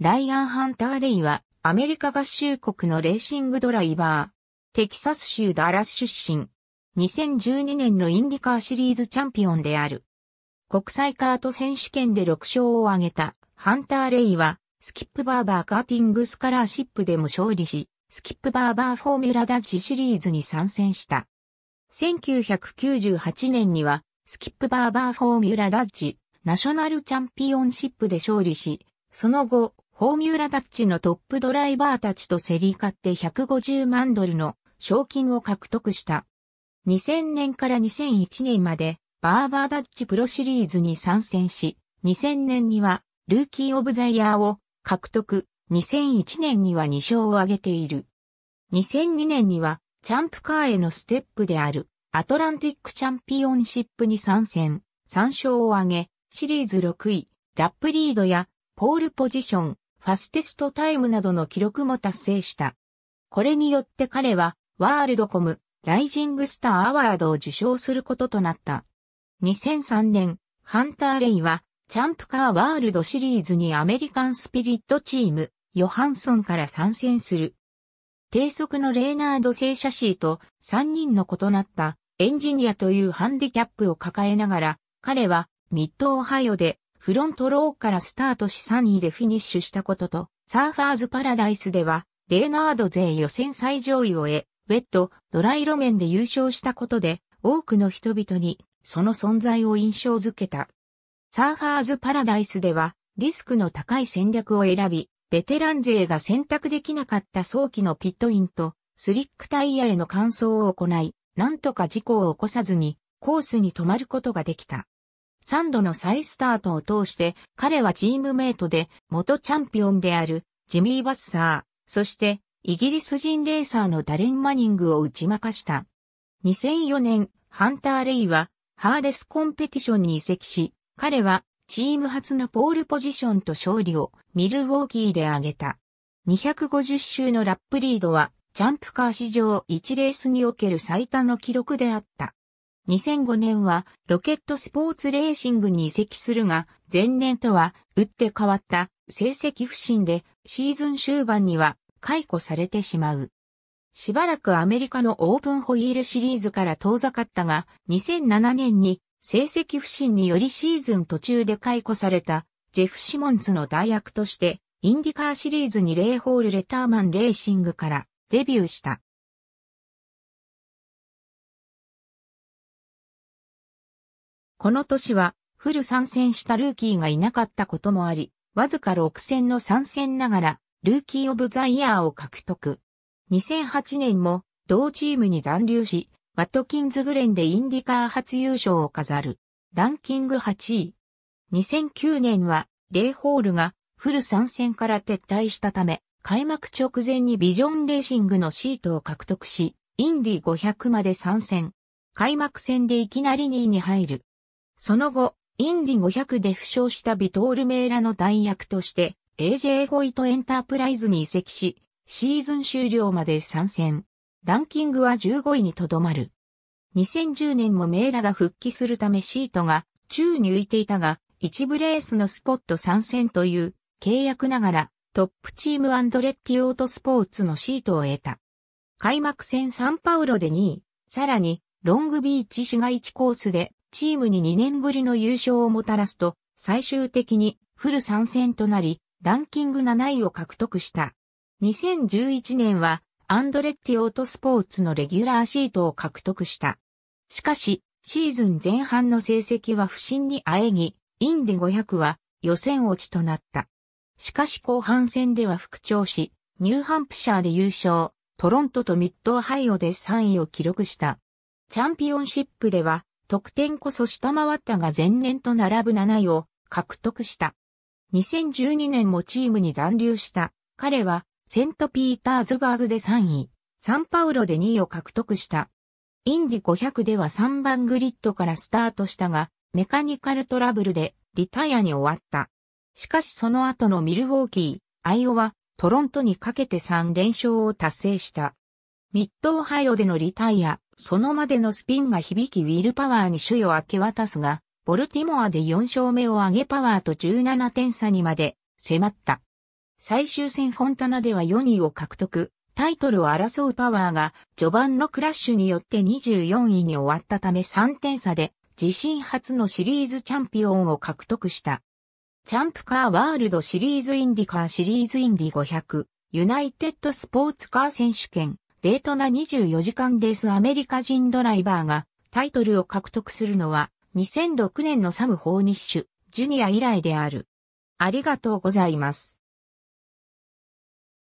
ライアン・ハンター・レイは、アメリカ合衆国のレーシングドライバー。テキサス州ダラス出身。2012年のインディカーシリーズチャンピオンである。国際カート選手権で6勝を挙げたハンター・レイは、スキップバーバーカーティングスカラーシップでも勝利し、スキップバーバーフォーミュラダッジシリーズに参戦した。1998年には、スキップバーバーフォーミュラダッジナショナルチャンピオンシップで勝利し、その後、フォーミュラダッチのトップドライバーたちと競り勝って150万ドルの賞金を獲得した。2000年から2001年までバーバーダッチプロシリーズに参戦し、2000年にはルーキーオブザイヤーを獲得、2001年には2勝を挙げている。2002年にはチャンプカーへのステップであるアトランティックチャンピオンシップに参戦、3勝を挙げ、シリーズ6位、ラップリードやポールポジション、ファステストタイムなどの記録も達成した。これによって彼は、ワールドコム、ライジングスターアワードを受賞することとなった。2003年、ハンター・レイは、チャンプカーワールドシリーズにアメリカンスピリットチーム、ヨハンソンから参戦する。低速のレーナード聖車シーと3人の異なったエンジニアというハンディキャップを抱えながら、彼はミッドオハイオでフロントローからスタートし3位でフィニッシュしたことと、サーファーズパラダイスでは、レーナード勢予選最上位を得、ウェット、ドライ路面で優勝したことで、多くの人々に、その存在を印象づけた。サーファーズパラダイスでは、リスクの高い戦略を選び、ベテラン勢が選択できなかった早期のピットインと、スリックタイヤへの乾燥を行い、なんとか事故を起こさずに、コースに止まることができた。3度の再スタートを通して、彼はチームメイトで元チャンピオンであるジミー・バッサー、そしてイギリス人レーサーのダレン・マニングを打ち負かした。2004年、ハンター・レイはハーデスコンペティションに移籍し、彼はチーム初のポールポジションと勝利をミルウォーキーで挙げた。250周のラップリードは、ジャンプカー史上1レースにおける最多の記録であった。2005年はロケットスポーツレーシングに移籍するが、前年とは打って変わった成績不振でシーズン終盤には解雇されてしまう。しばらくアメリカのオープンホイールシリーズから遠ざかったが、2007年に成績不振によりシーズン途中で解雇されたジェフ・シモンズの代役として、インディカーシリーズにレイホール・レターマン・レーシングからデビューした。この年はフル参戦したルーキーがいなかったこともあり、わずか6戦の参戦ながら、ルーキーオブザイヤーを獲得。2008年も同チームに残留し、ワトキンズグレンでインディカー初優勝を飾る。ランキング8位。2009年は、レイホールがフル参戦から撤退したため、開幕直前にビジョンレーシングのシートを獲得し、インディ500まで参戦。開幕戦でいきなり2位に入る。その後、インディ500で負傷したビトール・メイラの代役として、AJ ホイトエンタープライズに移籍し、シーズン終了まで参戦。ランキングは15位にとどまる。2010年もメイラが復帰するためシートが宙に浮いていたが、一部レースのスポット参戦という契約ながらトップチームアンドレッティオートスポーツのシートを得た。開幕戦サンパウロで2位、さらにロングビーチ市街地コースでチームに2年ぶりの優勝をもたらすと、最終的にフル参戦となり、ランキング7位を獲得した。2011年は、アンドレッティオートスポーツのレギュラーシートを獲得した。しかし、シーズン前半の成績は不振にあえぎ、インデ500は予選落ちとなった。しかし後半戦では復調し、ニューハンプシャーで優勝、トロントとミッドオハイオで3位を記録した。チャンピオンシップでは得点こそ下回ったが前年と並ぶ7位を獲得した。2012年もチームに残留した。彼はセントピーターズバーグで3位、サンパウロで2位を獲得した。インディ500では3番グリッドからスタートしたが、メカニカルトラブルでリタイアに終わった。しかしその後のミルウォーキー、アイオワ、トロントにかけて3連勝を達成した。ミッドオハイオでのリタイア、そのまでのスピンが響きウィルパワーに主位を明け渡すが、ボルティモアで4勝目を挙げパワーと17点差にまで迫った。最終戦フォンタナでは4位を獲得、タイトルを争うパワーが序盤のクラッシュによって24位に終わったため3点差で自身初のシリーズチャンピオンを獲得した。チャンプカーワールドシリーズインディカーシリーズインディ500ユナイテッドスポーツカー選手権デートな24時間レースアメリカ人ドライバーがタイトルを獲得するのは2006年のサム・ホーニッシュ、ジュニア以来である。ありがとうございます。